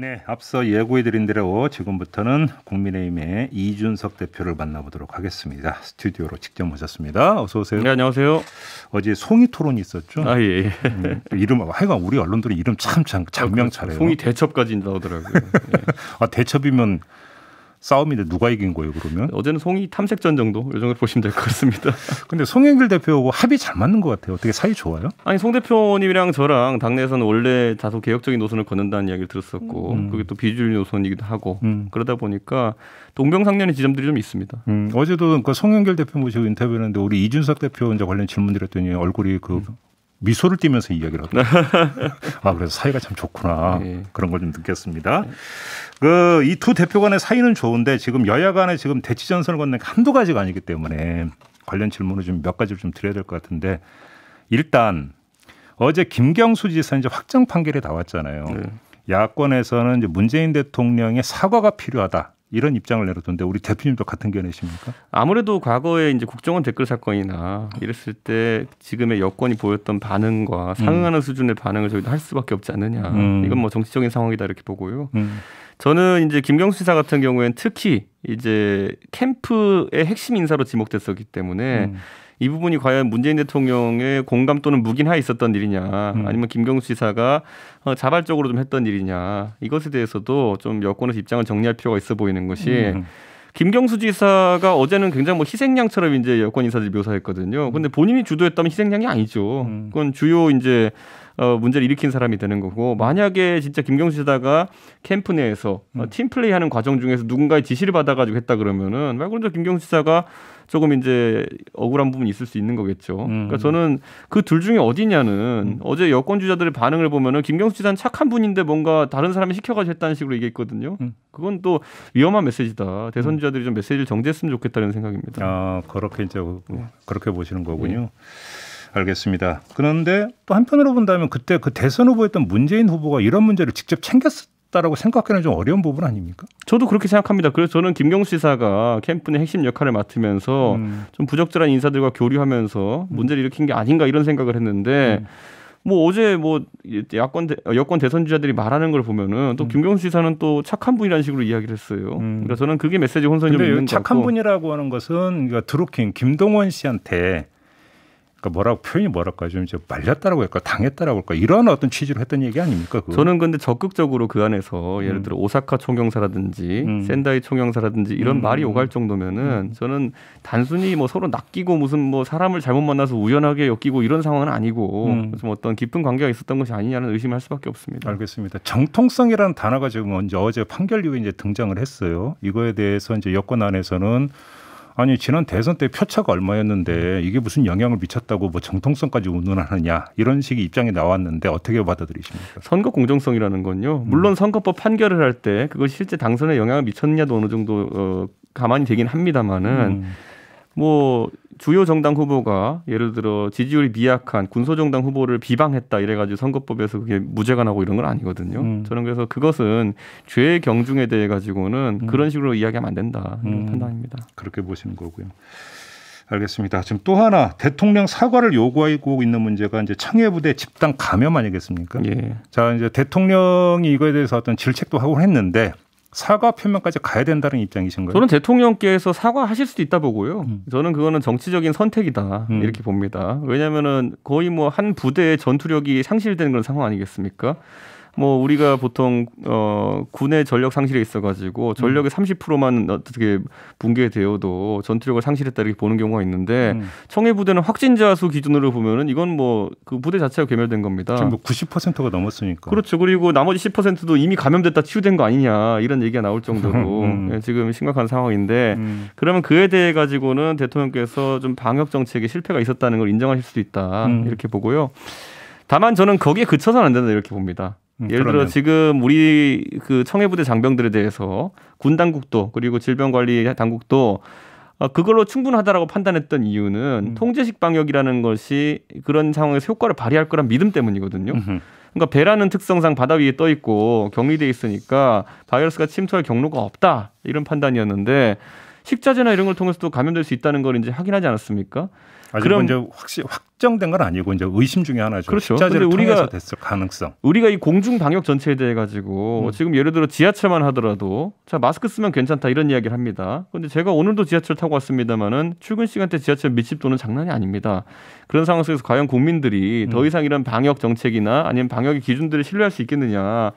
네, 앞서 예고해드린 대로 지금부터는 국민의힘의 이준석 대표를 만나보도록 하겠습니다. 스튜디오로 직접 모셨습니다. 어서 오세요. 네, 안녕하세요. 어제 송이 토론이 있었죠. 아 예. 예. 음, 이름 하여간 우리 언론들이 이름 참참 장명차래요. 송이 대첩까지 나오더라고요. 예. 아 대첩이면 싸움인데 누가 이긴 거예요 그러면? 어제는 송이 탐색전 정도 요 정도 보시면 될 것 같습니다. 근데 송영길 대표하고 합이 잘 맞는 것 같아요. 어떻게 사이 좋아요? 아니 송 대표님이랑 저랑 당내에서는 원래 다소 개혁적인 노선을 걷는다는 이야기를 들었었고 음. 그게 또 비주류 노선이기도 하고 음. 그러다 보니까 동병상련의 지점들이 좀 있습니다. 음. 어제도 그 송영길 대표 모시고 인터뷰했는데 우리 이준석 대표 이제 관련 질문 드렸더니 얼굴이 그 음. 미소를 띠면서 이야기를 하더라고요. 아, 그래서 사이가 참 좋구나. 네. 그런 걸 좀 느꼈습니다. 네. 예. 그이 두 대표 간의 사이는 좋은데 지금 여야 간에 지금 대치전선을 걷는 한두 가지가 아니기 때문에 관련 질문을 좀 몇 가지를 좀 드려야 될 것 같은데 일단 어제 김경수 지사 이제 확정 판결이 나왔잖아요. 네. 야권에서는 이제 문재인 대통령의 사과가 필요하다. 이런 입장을 내렸던데 우리 대표님도 같은 견해십니까? 아무래도 과거에 이제 국정원 댓글 사건이나 이랬을 때 지금의 여권이 보였던 반응과 음. 상응하는 음. 수준의 반응을 저희도 할 수밖에 없지 않느냐. 음. 이건 뭐 정치적인 상황이다 이렇게 보고요. 음. 저는 이제 김경수 지사 같은 경우에는 특히 이제 캠프의 핵심 인사로 지목됐었기 때문에. 음. 이 부분이 과연 문재인 대통령의 공감 또는 묵인하에 있었던 일이냐 음. 아니면 김경수 지사가 어, 자발적으로 좀 했던 일이냐 이것에 대해서도 좀 여권에서 입장을 정리할 필요가 있어 보이는 것이 음. 김경수 지사가 어제는 굉장히 뭐 희생양처럼 이제 여권 인사들이 묘사했거든요. 음. 근데 본인이 주도했다면 희생양이 아니죠. 음. 그건 주요 이제 어, 문제를 일으킨 사람이 되는 거고 만약에 진짜 김경수 씨다가 캠프 내에서 어, 음. 어, 팀 플레이하는 과정 중에서 누군가의 지시를 받아가지고 했다 그러면은 말 그대로 김경수 씨다가 조금 이제 억울한 부분이 있을 수 있는 거겠죠. 음. 그러니까 저는 그 둘 중에 어디냐는 음. 어제 여권 주자들의 반응을 보면은 김경수 지사는 착한 분인데 뭔가 다른 사람이 시켜가지고 했다는 식으로 얘기했거든요. 음. 그건 또 위험한 메시지다. 대선 주자들이 음. 좀 메시지를 정제했으면 좋겠다는 생각입니다. 아 그렇게 이제 그, 네. 그렇게 보시는 거군요. 예. 알겠습니다. 그런데 또 한편으로 본다면 그때 그 대선 후보였던 문재인 후보가 이런 문제를 직접 챙겼을 다라고 생각하는 기좀 어려운 부분 아닙니까? 저도 그렇게 생각합니다. 그래서 저는 김경수 지사가 캠프의 핵심 역할을 맡으면서 음. 좀 부적절한 인사들과 교류하면서 음. 문제를 일으킨 게 아닌가 이런 생각을 했는데 음. 뭐 어제 뭐 야권 대, 여권 대선 주자들이 말하는 걸 보면은 또 음. 김경수 지사는 또 착한 분이라는 식으로 이야기를 했어요. 음. 그래서 그러니까 저는 그게 메시지 혼선이 좀 있는 것고 착한 분이라고 하는 것은 그러니까 드루킹 김동원 씨한테 그러니까 뭐라고 표현이 뭐랄까 좀 이제 말렸다라고 할까 당했다라고 할까 이런 어떤 취지로 했던 얘기 아닙니까? 그건? 저는 근데 적극적으로 그 안에서 음. 예를 들어 오사카 총영사라든지 음. 센다이 총영사라든지 이런 음. 말이 오갈 정도면은 음. 저는 단순히 뭐 서로 낚이고 무슨 뭐 사람을 잘못 만나서 우연하게 엮이고 이런 상황은 아니고 음. 좀 어떤 깊은 관계가 있었던 것이 아니냐는 의심할 수밖에 없습니다. 알겠습니다. 정통성이라는 단어가 지금 먼저 어제 판결 이후에 이제 등장을 했어요. 이거에 대해서 이제 여권 안에서는 아니 지난 대선 때 표차가 얼마였는데 이게 무슨 영향을 미쳤다고 뭐 정통성까지 운운하느냐 이런 식의 입장이 나왔는데 어떻게 받아들이십니까? 선거 공정성이라는 건요. 물론 음. 선거법 판결을 할 때 그걸 실제 당선에 영향을 미쳤냐도 어느 정도 어, 가만히 되긴 합니다만은 음. 뭐 주요 정당 후보가 예를 들어 지지율이 미약한 군소정당 후보를 비방했다 이래가지고 선거법에서 그게 무죄가 나고 이런 건 아니거든요. 음. 저는 그래서 그것은 죄의 경중에 대해 가지고는 음. 그런 식으로 이야기하면 안 된다 이런 음. 판단입니다. 그렇게 보시는 거고요. 알겠습니다. 지금 또 하나 대통령 사과를 요구하고 있는 문제가 이제 청해부대 집단 감염 아니겠습니까? 예. 자 이제 대통령이 이거에 대해서 어떤 질책도 하고 했는데 사과 표면까지 가야 된다는 입장이신 거예요? 저는 대통령께서 사과하실 수도 있다 보고요. 음. 저는 그거는 정치적인 선택이다 음. 이렇게 봅니다. 왜냐하면은 거의 뭐 한 부대의 전투력이 상실된 그런 상황 아니겠습니까? 뭐 우리가 보통 어 군의 전력 상실에 있어 가지고 전력의 음. 30%만 어떻게 붕괴되어도 전투력을 상실했다 이렇게 보는 경우가 있는데 음. 청해 부대는 확진자 수 기준으로 보면은 이건 뭐 그 부대 자체가 괴멸된 겁니다. 지금 뭐 90%가 넘었으니까. 그렇죠. 그리고 나머지 10%도 이미 감염됐다 치유된 거 아니냐 이런 얘기가 나올 정도로 음. 예, 지금 심각한 상황인데 음. 그러면 그에 대해 가지고는 대통령께서 좀 방역 정책에 실패가 있었다는 걸 인정하실 수도 있다 음. 이렇게 보고요. 다만 저는 거기에 그쳐서는 안 된다 이렇게 봅니다. 음, 예를 그러면. 들어 지금 우리 그 청해부대 장병들에 대해서 군 당국도 그리고 질병관리 당국도 어, 그걸로 충분하다라고 판단했던 이유는 음. 통제식 방역이라는 것이 그런 상황에서 효과를 발휘할 거란 믿음 때문이거든요. 음흠. 그러니까 배라는 특성상 바다 위에 떠 있고 격리돼 있으니까 바이러스가 침투할 경로가 없다 이런 판단이었는데 식자재나 이런 걸 통해서도 감염될 수 있다는 걸 이제 확인하지 않았습니까? 그럼 이제 확실 확정된 건 아니고 이제 의심 중에 하나죠. 그렇죠. 식자재를 우리가 됐을 가능성. 우리가 이 공중 방역 전체에 대해 가지고 음. 지금 예를 들어 지하철만 하더라도 자 마스크 쓰면 괜찮다 이런 이야기를 합니다. 근데 제가 오늘도 지하철 타고 왔습니다만은 출근 시간때 지하철 밀집도는 장난이 아닙니다. 그런 상황 속에서 과연 국민들이 음. 더 이상 이런 방역 정책이나 아니면 방역의 기준들을 신뢰할 수 있겠느냐?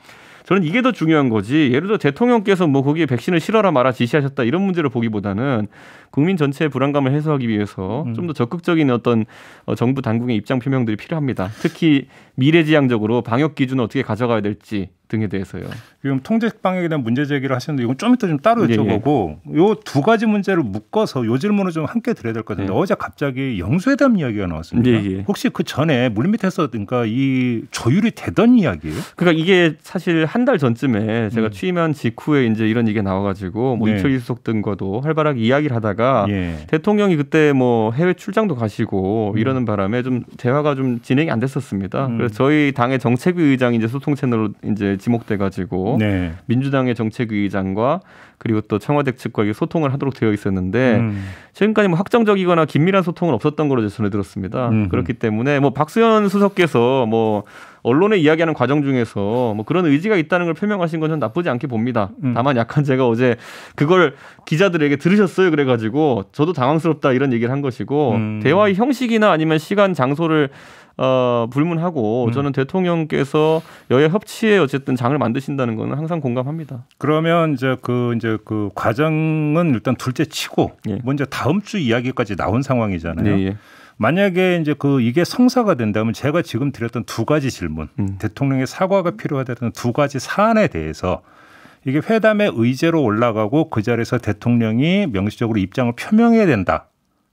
저는 이게 더 중요한 거지. 예를 들어 대통령께서 뭐 거기에 백신을 실어라 말아 지시하셨다 이런 문제를 보기보다는 국민 전체의 불안감을 해소하기 위해서 음. 좀더 적극적인 어떤 어, 정부 당국의 입장 표명들이 필요합니다. 특히 미래지향적으로 방역 기준을 어떻게 가져가야 될지 등에 대해서요. 지금 통제 방역에 대한 문제 제기를 하시는데 이건 좀 이따 좀 따로 여쭤보고 예, 예. 가지 문제를 묶어서 요 질문을 좀 함께 드려야 될 것 같은데 예. 어제 갑자기 영수회담 이야기가 나왔습니다. 예, 예, 혹시 그 전에 물밑에서 그러니까 이 조율이 되던 이야기예요? 그러니까 이게 사실 한 달 전쯤에 제가 음. 취임한 직후에 이제 이런 얘기가 나와가지고 뭐 네. 이철희 수석 등과도 활발하게 이야기를 하다가 예. 대통령이 그때 뭐 해외 출장도 가시고 음. 이러는 바람에 좀 대화가 좀 진행이 안 됐었습니다. 음. 그래서 저희 당의 정책위 의장 이제 소통 채널로 이제 지목돼 가지고 네. 민주당의 정책위의장과 그리고 또 청와대 측과 소통을 하도록 되어 있었는데 음. 지금까지 뭐 확정적이거나 긴밀한 소통은 없었던 걸로 전해 들었습니다. 음 그렇기 때문에 뭐 박수현 수석께서 뭐 언론에 이야기하는 과정 중에서 뭐 그런 의지가 있다는 걸 표명하신 건전 나쁘지 않게 봅니다. 음. 다만 약간 제가 어제 그걸 기자들에게 들으셨어요 그래가지고 저도 당황스럽다 이런 얘기를 한 것이고 음. 대화의 형식이나 아니면 시간 장소를 어, 불문하고 음. 저는 대통령께서 여야 협치에 어쨌든 장을 만드신다는 거는 항상 공감합니다. 그러면 이제 그 이제 그 과정은 일단 둘째 치고 예. 먼저 뭐 다음 주 이야기까지 나온 상황이잖아요. 예, 예. 만약에 이제 그 이게 성사가 된다면 제가 지금 드렸던 두 가지 질문, 음. 대통령의 사과가 필요하다는 두 가지 사안에 대해서 이게 회담의 의제로 올라가고 그 자리에서 대통령이 명시적으로 입장을 표명해야 된다.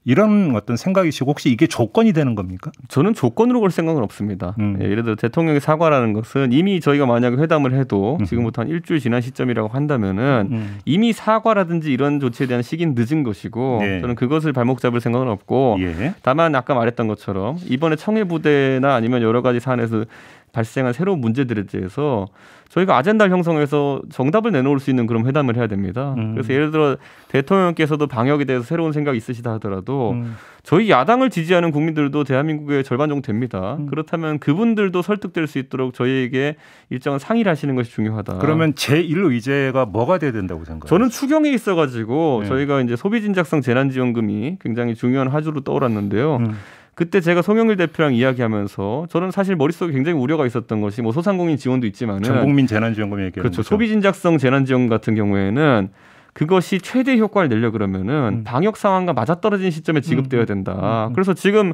이런 어떤 생각이시고 혹시 이게 조건이 되는 겁니까? 저는 조건으로 볼 생각은 없습니다. 음. 예, 를 들어 대통령의 사과라는 것은 이미 저희가 만약에 회담을 해도 음. 지금부터 한 일주일 지난 시점이라고 한다면은 음. 이미 사과라든지 이런 조치에 대한 시기는 늦은 것이고 예. 저는 그것을 발목 잡을 생각은 없고 예. 다만 아까 말했던 것처럼 이번에 청해부대나 아니면 여러 가지 사안에서 발생한 새로운 문제들에 대해서 저희가 아젠다를 형성해서 정답을 내놓을 수 있는 그런 회담을 해야 됩니다. 음. 그래서 예를 들어 대통령께서도 방역에 대해서 새로운 생각이 있으시다 하더라도 음. 저희 야당을 지지하는 국민들도 대한민국의 절반 정도 됩니다. 음. 그렇다면 그분들도 설득될 수 있도록 저희에게 일정한 상의를 하시는 것이 중요하다. 그러면 제1로 이제가 뭐가 돼야 된다고 생각해요? 저는 추경에 있어 가지고 네. 저희가 이제 소비진작성 재난지원금이 굉장히 중요한 화주로 떠올랐는데요. 음. 그때 제가 송영길 대표랑 이야기하면서 저는 사실 머릿속에 굉장히 우려가 있었던 것이 뭐 소상공인 지원도 있지만은 전국민 재난지원금 얘기하는 그렇죠. 거죠. 소비진작성 재난지원 같은 경우에는 그것이 최대 효과를 내려 그러면은 음. 방역 상황과 맞아떨어진 시점에 지급되어야 음, 음, 된다. 음. 음. 그래서 지금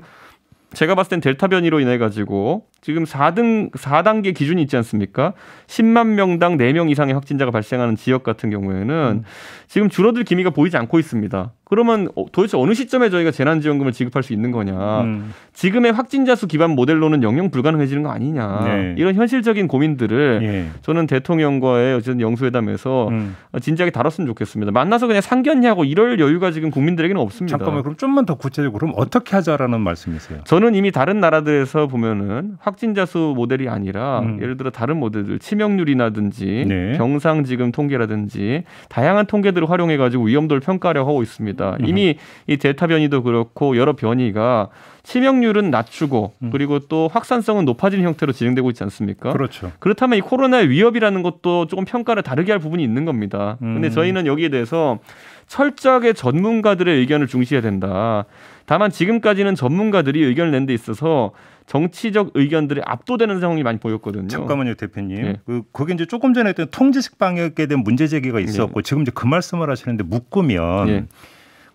제가 봤을 땐 델타 변이로 인해 가지고 지금 4등 4단계 기준이 있지 않습니까? 10만 명당 4명 이상의 확진자가 발생하는 지역 같은 경우에는 음. 지금 줄어들 기미가 보이지 않고 있습니다. 그러면 어, 도대체 어느 시점에 저희가 재난지원금을 지급할 수 있는 거냐. 음. 지금의 확진자 수 기반 모델로는 영영 불가능해지는 거 아니냐. 네. 이런 현실적인 고민들을 네. 저는 대통령과의 어쨌든 영수회담에서 음. 진지하게 다뤘으면 좋겠습니다. 만나서 그냥 상견례하고 이럴 여유가 지금 국민들에게는 없습니다. 잠깐만 그럼 좀만 더 구체적으로 그럼 어떻게 하자라는 말씀이세요? 저는 이미 다른 나라들에서 보면은 확진자 수 모델이 아니라 음. 예를 들어 다른 모델들 치명률이라든지 네. 병상 지금 통계라든지 다양한 통계들을 활용해 가지고 위험도를 평가하려고 하고 있습니다. 겁니다. 이미 이 델타 변이도 그렇고 여러 변이가 치명률은 낮추고 음. 그리고 또 확산성은 높아진 형태로 진행되고 있지 않습니까? 그렇죠. 그렇다면 이 코로나의 위협이라는 것도 조금 평가를 다르게 할 부분이 있는 겁니다. 근데 음. 저희는 여기에 대해서 철저하게 전문가들의 의견을 중시해야 된다. 다만 지금까지는 전문가들이 의견을 낸 데 있어서 정치적 의견들이 압도되는 상황이 많이 보였거든요. 잠깐만요, 대표님. 네. 그 거기 이제 조금 전에 했던 통제식 방역에 대한 문제 제기가 있었고 네. 지금 이제 그 말씀을 하시는데 묶으면 네.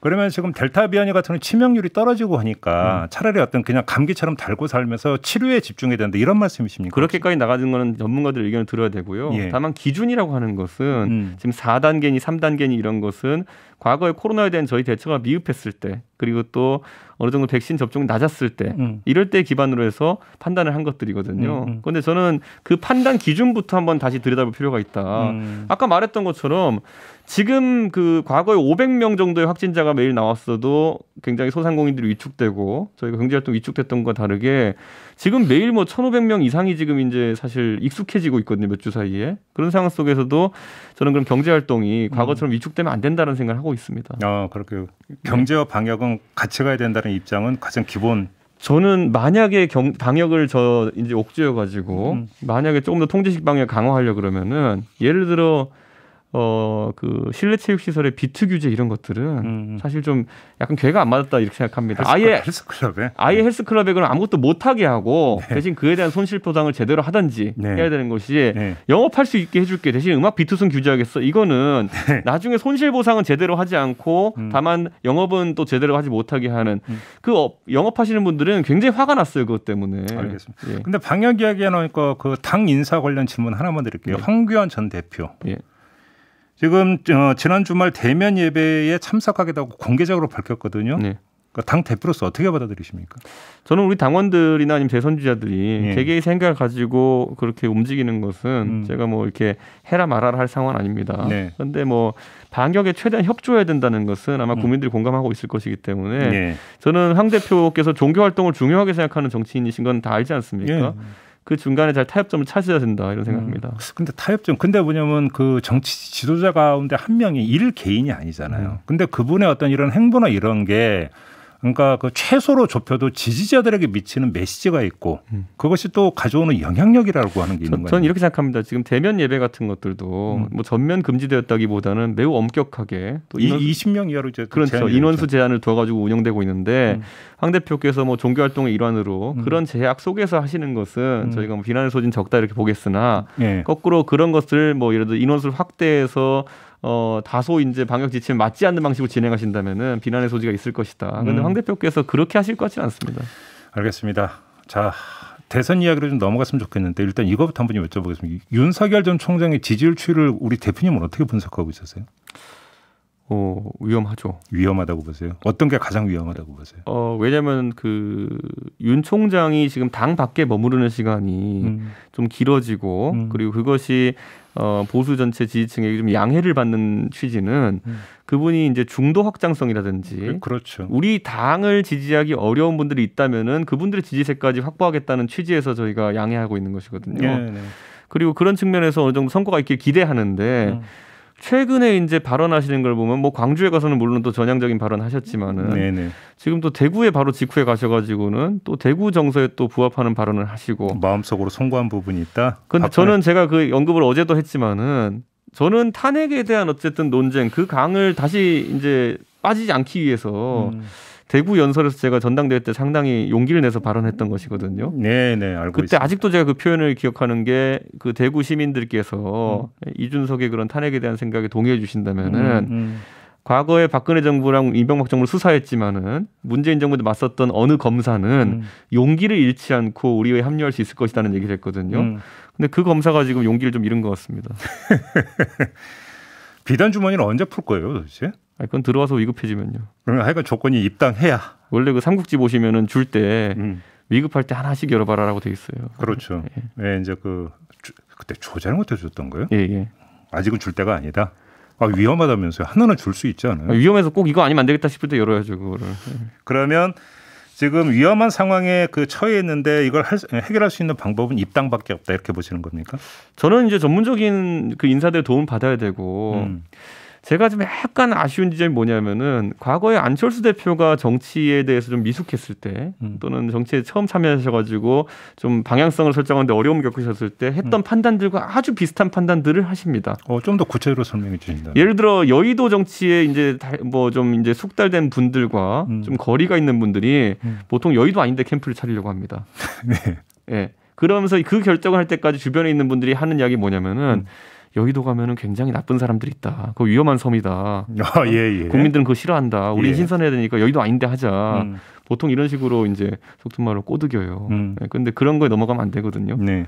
그러면 지금 델타 변이 같은 치명률이 떨어지고 하니까 음. 차라리 어떤 그냥 감기처럼 달고 살면서 치료에 집중해야 된다 이런 말씀이십니까? 그렇게까지 나가는 거는 전문가들 의견을 들어야 되고요. 예. 다만 기준이라고 하는 것은 음. 지금 4단계니 3단계니 이런 것은 과거에 코로나에 대한 저희 대처가 미흡했을 때 그리고 또 어느 정도 백신 접종이 낮았을 때 음. 이럴 때 기반으로 해서 판단을 한 것들이거든요. 음, 그런데 음. 저는 그 판단 기준부터 한번 다시 들여다볼 필요가 있다. 음. 아까 말했던 것처럼 지금 그 과거에 500명 정도의 확진자가 매일 나왔어도 굉장히 소상공인들이 위축되고 저희가 경제활동 위축됐던 거 다르게 지금 매일 뭐 1,500명 이상이 지금 이제 사실 익숙해지고 있거든요. 몇 주 사이에. 그런 상황 속에서도 저는 그럼 경제 활동이 음. 과거처럼 위축되면 안 된다는 생각을 하고 있습니다. 아, 그렇게 경제와 방역은 같이 가야 된다는 입장은 가장 기본 저는 만약에 경, 방역을 저 이제 옥죄여 가지고 음. 만약에 조금 더 통제식 방역 강화하려 그러면은 예를 들어 어, 그 실내 체육 시설의 비트 규제 이런 것들은 음, 음. 사실 좀 약간 괴가 안 맞았다 이렇게 생각합니다. 헬스 아예 헬스클럽에 아예 네. 헬스클럽에 그럼 아무것도 못 하게 하고 네. 대신 그에 대한 손실 보상을 제대로 하든지 네. 해야 되는 것이 네. 영업할 수 있게 해줄게 대신 음악 비트순 규제하겠어 이거는 네. 나중에 손실 보상은 제대로 하지 않고 음. 다만 영업은 또 제대로 하지 못하게 하는 음. 그 어, 영업하시는 분들은 굉장히 화가 났어요 그것 때문에. 알겠습니다. 예. 근데 방역 이야기 해놓으니까 그 당 인사 관련 질문 하나만 드릴게요. 네. 황교안 전 대표. 예. 지금 어, 지난 주말 대면 예배에 참석하겠다고 공개적으로 밝혔거든요. 네. 그러니까 당 대표로서 어떻게 받아들이십니까? 저는 우리 당원들이나 아니면 재선주자들이 예. 개개의 생각을 가지고 그렇게 움직이는 것은 음. 제가 뭐 이렇게 해라 말아라 할상황 아닙니다. 네. 그런데 뭐 반격에 최대한 협조해야 된다는 것은 아마 음. 국민들이 음. 공감하고 있을 것이기 때문에 예. 저는 황 대표께서 종교 활동을 중요하게 생각하는 정치인이신 건 다 알지 않습니까? 예. 그 중간에 잘 타협점을 찾아야 된다 이런 생각입니다. 음, 근데 타협점 근데 뭐냐면 그 정치 지도자 가운데 한 명이 일 개인이 아니잖아요. 음. 근데 그분의 어떤 이런 행보나 이런 게 그러니까 그 최소로 좁혀도 지지자들에게 미치는 메시지가 있고 음. 그것이 또 가져오는 영향력이라고 하는 게 있는 저, 거예요. 저는 이렇게 생각합니다. 지금 대면 예배 같은 것들도 음. 뭐 전면 금지되었다기보다는 매우 엄격하게 또 인원, 20명 이하로 이제 그렇죠. 인원수 제한을 둬 가지고 운영되고 있는데 음. 황 대표께서 뭐 종교 활동의 일환으로 음. 그런 제약 속에서 하시는 것은 음. 저희가 뭐 비난의 소진 적다 이렇게 보겠으나 네. 거꾸로 그런 것을 뭐 예를 들어 인원수를 확대해서 어, 다소 이제 방역 지침 에 맞지 않는 방식으로 진행하신다면은 비난의 소지가 있을 것이다. 그런데 음. 황 대표께서 그렇게 하실 것 같지는 않습니다. 알겠습니다. 자, 대선 이야기로 좀 넘어갔으면 좋겠는데 일단 이거부터 한번 여쭤보겠습니다. 윤석열 전 총장의 지지율 추이를 우리 대표님은 어떻게 분석하고 있었어요? 어, 위험하죠. 위험하다고 보세요. 어떤 게 가장 위험하다고 보세요? 어, 왜냐면 하그윤 총장이 지금 당 밖에 머무르는 시간이 음. 좀 길어지고 음. 그리고 그것이 어, 보수 전체 지지층에게 좀 양해를 받는 취지는 음. 그분이 이제 중도 확장성이라든지 그, 그렇죠. 우리 당을 지지하기 어려운 분들이 있다면은 그분들의 지지세까지 확보하겠다는 취지에서 저희가 양해하고 있는 것이거든요. 네네. 네. 그리고 그런 측면에서 어느 정도 선거가 있길 기대하는데 음. 최근에 이제 발언하시는 걸 보면 뭐 광주에 가서는 물론 또 전향적인 발언하셨지만은 네네. 지금 또 대구에 바로 직후에 가셔가지고는 또 대구 정서에 또 부합하는 발언을 하시고 마음속으로 송구한 부분이 있다. 근데 바쁘네. 저는 제가 그 언급을 어제도 했지만은 저는 탄핵에 대한 어쨌든 논쟁 그 강을 다시 이제 빠지지 않기 위해서. 음. 대구 연설에서 제가 전당대회 때 상당히 용기를 내서 발언했던 것이거든요. 네, 네, 알고 그때 있습니다. 아직도 제가 그 표현을 기억하는 게 그 대구 시민들께서 음. 이준석의 그런 탄핵에 대한 생각에 동의해 주신다면은 음, 음. 과거에 박근혜 정부랑 이명박 정부를 수사했지만은 문재인 정부에 맞섰던 어느 검사는 음. 용기를 잃지 않고 우리에 합류할 수 있을 것이라는 얘기를 했거든요. 음. 근데 그 검사가 지금 용기를 좀 잃은 것 같습니다. 비단 주머니를 언제 풀 거예요, 도대체? 아니, 그건 들어와서 위급해지면요. 그러면 하여간 조건이 입당해야. 원래 그 삼국지 보시면은 줄때 음. 위급할 때 하나씩 열어봐라라고 돼 있어요. 그렇죠. 예, 네. 네, 이제 그 주, 그때 조는 것도 줬던 거예요? 예, 예. 아직은 줄 때가 아니다. 아, 위험하다면서요. 하나는 줄 수 있지 않아요? 아, 위험해서 꼭 이거 아니면 안 되겠다 싶을 때 열어야죠, 그거를. 예. 그러면 지금 위험한 상황에 그 처해 있는데 이걸 할, 해결할 수 있는 방법은 입당밖에 없다 이렇게 보시는 겁니까? 저는 이제 전문적인 그 인사들 도움 받아야 되고 음. 제가 좀 약간 아쉬운 지점이 뭐냐면은 과거에 안철수 대표가 정치에 대해서 좀 미숙했을 때 음. 또는 정치에 처음 참여하셔가지고 좀 방향성을 설정하는데 어려움 겪으셨을 때 했던 음. 판단들과 아주 비슷한 판단들을 하십니다. 어, 좀 더 구체적으로 설명해 주신다. 예를 들어 여의도 정치에 이제 뭐 좀 이제 숙달된 분들과 음. 좀 거리가 있는 분들이 음. 보통 여의도 아닌데 캠프를 차리려고 합니다. 네. 예. 그러면서 그 결정을 할 때까지 주변에 있는 분들이 하는 이야기 뭐냐면은 음. 여의도 가면은 굉장히 나쁜 사람들이 있다. 그 위험한 섬이다. 아, 예, 예. 국민들은 그거 싫어한다. 우리 예. 신선해야 되니까 여의도 아닌데 하자. 음. 보통 이런 식으로 이제 속된 말로 꼬드겨요. 음. 네, 근데 그런 거에 넘어가면 안 되거든요. 네.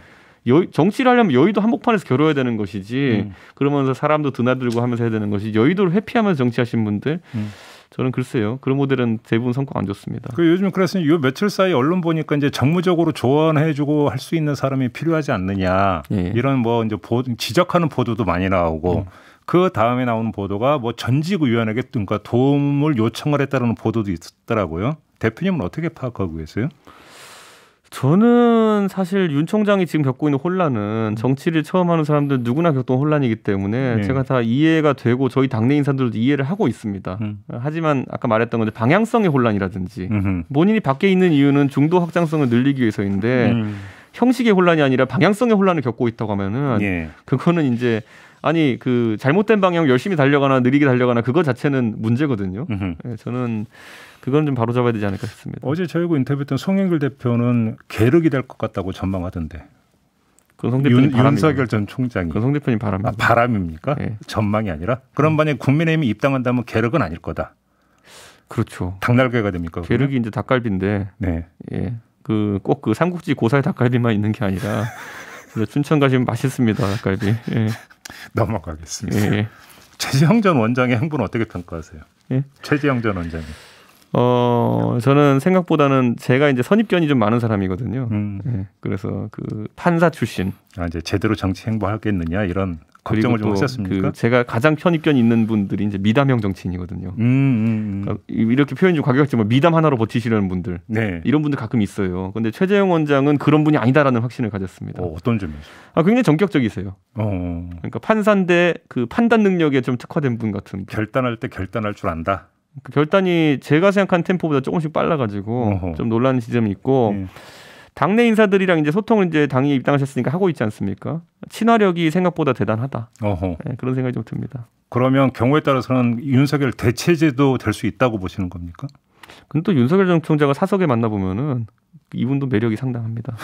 여, 정치를 하려면 여의도 한복판에서 겨뤄야 되는 것이지 음. 그러면서 사람도 드나들고 하면서 해야 되는 것이 여의도를 회피하면서 정치하신 분들 음. 저는 글쎄요. 그런 모델은 대부분 성과가 안 좋습니다. 그 요즘 그래서 요 며칠 사이 언론 보니까 이제 정무적으로 조언해주고 할 수 있는 사람이 필요하지 않느냐 예, 예. 이런 뭐 이제 보, 지적하는 보도도 많이 나오고 음. 그 다음에 나오는 보도가 뭐 전직 의원에게 그러니까 도움을 요청을 했다는 보도도 있더라고요. 대표님은 어떻게 파악하고 계세요? 저는 사실 윤 총장이 지금 겪고 있는 혼란은 음. 정치를 처음 하는 사람들 누구나 겪던 혼란이기 때문에 네. 제가 다 이해가 되고 저희 당내 인사들도 이해를 하고 있습니다. 음. 하지만 아까 말했던 건데 방향성의 혼란이라든지 음흠. 본인이 밖에 있는 이유는 중도 확장성을 늘리기 위해서인데 음. 형식의 혼란이 아니라 방향성의 혼란을 겪고 있다고 하면은 예. 그거는 이제 아니 그 잘못된 방향 열심히 달려가나 느리게 달려가나 그거 자체는 문제거든요. 네, 저는 그건 좀 바로 잡아야 되지 않을까 싶습니다. 어제 저희고 인터뷰했던 송영길 대표는 괴력이될 것 같다고 전망하던데. 그성 대표님 윤, 윤석열 전 총장이. 그성 대표님 바람. 아, 바람입니까? 네. 전망이 아니라. 그럼 음. 만약 국민의힘이 입당한다면 계륵은 아닐 거다. 그렇죠. 닭날개가 됩니까? 계륵이 이제 닭갈비인데. 네. 예. 그꼭그 그 삼국지 고사의 닭갈비만 있는 게 아니라. 춘천 가시면 맛있습니다 닭갈비. 예. 넘어가겠습니다. 예, 예. 최지영 전 원장의 행보는 어떻게 평가하세요? 예? 최지영 전 원장님. 어 저는 생각보다는 제가 이제 선입견이 좀 많은 사람이거든요. 음. 예, 그래서 그 판사 출신. 아 이제 제대로 정치 행보하겠느냐 이런 걱정을 좀 그 하셨습니까? 그 제가 가장 편입견 있는 분들이 이제 미담형 정치인이거든요. 음, 음, 음. 그러니까 이렇게 표현 좀 과격했지만 미담 하나로 버티시려는 분들, 네. 이런 분들 가끔 있어요. 그런데 최재형 원장은 그런 분이 아니다라는 확신을 가졌습니다. 어, 떤 점이죠? 아, 굉장히 전격적이세요. 어. 그러니까 판사인데 그 판단 능력에 좀 특화된 분 같은. 분. 결단할 때 결단할 줄 안다. 그 결단이 제가 생각한 템포보다 조금씩 빨라가지고 어허. 좀 놀라는 지점이 있고. 네. 당내 인사들이랑 이제 소통을 이제 당에 입당하셨으니까 하고 있지 않습니까? 친화력이 생각보다 대단하다. 네, 그런 생각이 좀 듭니다. 그러면 경우에 따라서는 윤석열 대체제도 될 수 있다고 보시는 겁니까? 근데 또 윤석열 정총장과 사석에 만나 보면은 이분도 매력이 상당합니다.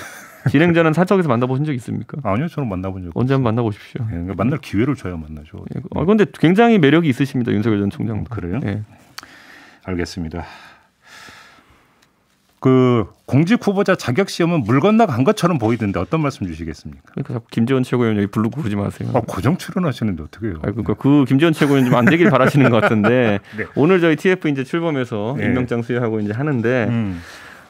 진행자는 사적에서 만나보신 적 있습니까? 아니요, 저는 만나본 적 언제 한번 만나보십시오. 예, 그러니까 만날 기회를 줘야 만나죠. 예, 어, 근데 굉장히 매력이 있으십니다, 윤석열 전총장 음, 그래요? 예. 알겠습니다. 그 공직 후보자 자격 시험은 물 건너간 것처럼 보이던데 어떤 말씀 주시겠습니까? 그러니까 김재원 최고위원 여기 불르 부르지 마세요. 아, 고정 출연하시는데 어떻게 요 아, 그러니까 그 김재원 최고위원 좀 안 되길 바라시는 것 같은데 네. 오늘 저희 TF 이제 출범해서 네. 임명장 수여하고 이제 하는데 음.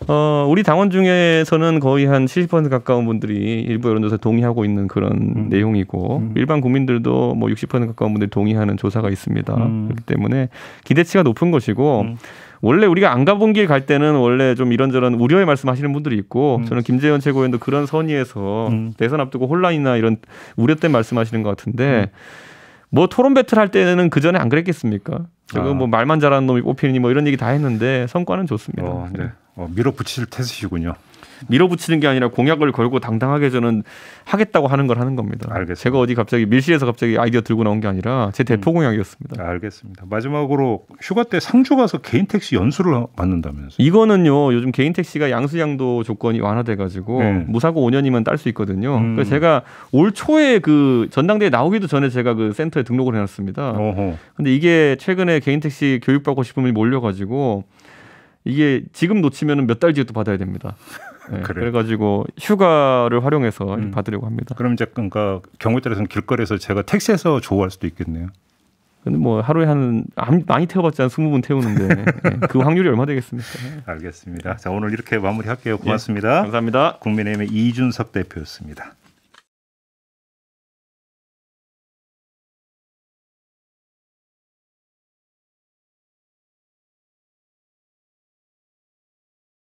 어, 우리 당원 중에서는 거의 한 70% 가까운 분들이 일부 여론조사에 동의하고 있는 그런 음. 내용이고 음. 일반 국민들도 뭐 60% 가까운 분들이 동의하는 조사가 있습니다. 음. 그렇기 때문에 기대치가 높은 것이고 음. 원래 우리가 안 가본 길 갈 때는 원래 좀 이런저런 우려의 말씀하시는 분들이 있고 음. 저는 김재현 최고위원도 그런 선의에서 음. 대선 앞두고 혼란이나 이런 우려된 말씀하시는 것 같은데 음. 뭐 토론 배틀 할 때는 그 전에 안 그랬겠습니까? 지금 아. 뭐 말만 잘하는 놈이 뽑히니 뭐 이런 얘기 다 했는데 성과는 좋습니다. 어, 네. 어, 밀어붙일 이테스시군요 밀어붙이는 게 아니라 공약을 걸고 당당하게 저는 하겠다고 하는 걸 하는 겁니다. 알겠습니다. 제가 어디 갑자기 밀실에서 갑자기 아이디어 들고 나온 게 아니라 제 음. 대포 공약이었습니다. 알겠습니다. 마지막으로 휴가 때 상주 가서 개인 택시 연수를 받는다면서요? 이거는요. 요즘 개인 택시가 양수양도 조건이 완화돼 가지고 네. 무사고 5년이면 딸 수 있거든요. 음. 그래서 제가 올 초에 그 전당대회 나오기도 전에 제가 그 센터에 등록을 해놨습니다. 어허. 근데 이게 최근에 개인 택시 교육받고 싶은 분 몰려가지고 이게 지금 놓치면 몇달 뒤에 또 받아야 됩니다. 네, 그래. 그래가지고 휴가를 활용해서 음. 받으려고 합니다. 그럼 이제 그러니까 경우에 따라서는 길거리에서 제가 택시에서 조우할 수도 있겠네요. 근데 뭐 하루에 한 많이 태워봤자 한 20분 태우는데 네, 그 확률이 얼마 되겠습니까? 알겠습니다. 자 오늘 이렇게 마무리할게요. 예, 고맙습니다. 예, 감사합니다. 국민의힘의 이준석 대표였습니다.